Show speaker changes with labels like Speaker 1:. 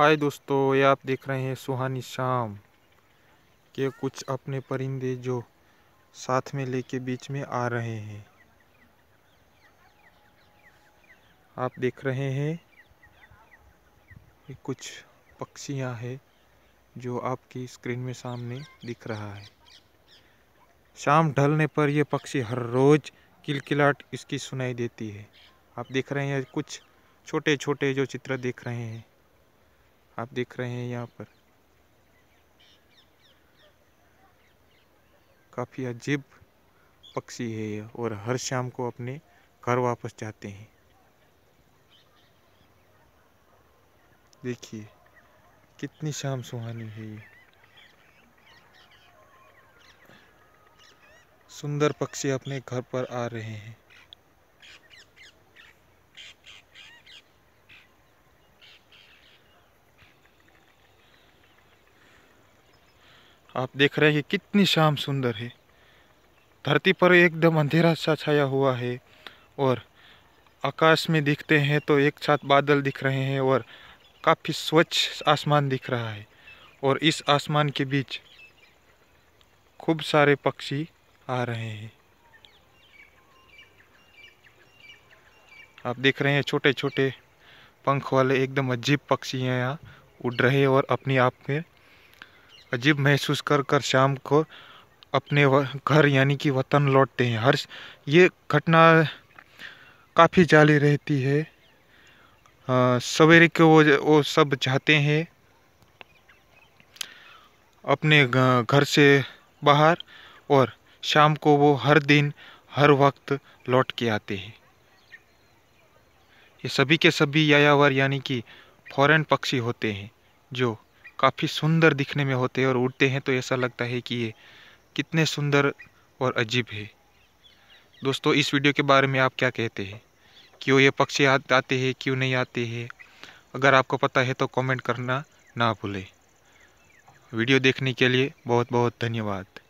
Speaker 1: हाय दोस्तों ये आप देख रहे हैं सुहानी शाम के कुछ अपने परिंदे जो साथ में लेके बीच में आ रहे हैं आप देख रहे हैं ये कुछ पक्षियां हैं जो आपकी स्क्रीन में सामने दिख रहा है शाम ढलने पर ये पक्षी हर रोज़ किलकिलाट इसकी सुनाई देती है आप देख रहे हैं कुछ छोटे छोटे जो चित्र देख रहे हैं आप देख रहे हैं यहाँ पर काफ़ी अजीब पक्षी है यह और हर शाम को अपने घर वापस जाते हैं देखिए कितनी शाम सुहानी है ये सुंदर पक्षी अपने घर पर आ रहे हैं आप देख रहे हैं कि कितनी शाम सुंदर है धरती पर एकदम अंधेरा सा छाया हुआ है और आकाश में दिखते हैं तो एक साथ बादल दिख रहे हैं और काफ़ी स्वच्छ आसमान दिख रहा है और इस आसमान के बीच खूब सारे पक्षी आ रहे हैं आप देख रहे हैं छोटे छोटे पंख वाले एकदम अजीब पक्षी हैं यहाँ उड़ रहे और अपने आप में अजीब महसूस कर कर शाम को अपने घर यानी कि वतन लौटते हैं हर ये घटना काफ़ी जाली रहती है सवेरे के वो वो सब जाते हैं अपने घर से बाहर और शाम को वो हर दिन हर वक्त लौट के आते हैं ये सभी के सभी यायावर यानी कि फॉरेन पक्षी होते हैं जो काफ़ी सुंदर दिखने में होते हैं और उड़ते हैं तो ऐसा लगता है कि ये कितने सुंदर और अजीब है दोस्तों इस वीडियो के बारे में आप क्या कहते हैं क्यों ये पक्षी आते हैं क्यों नहीं आते हैं अगर आपको पता है तो कमेंट करना ना भूलें वीडियो देखने के लिए बहुत बहुत धन्यवाद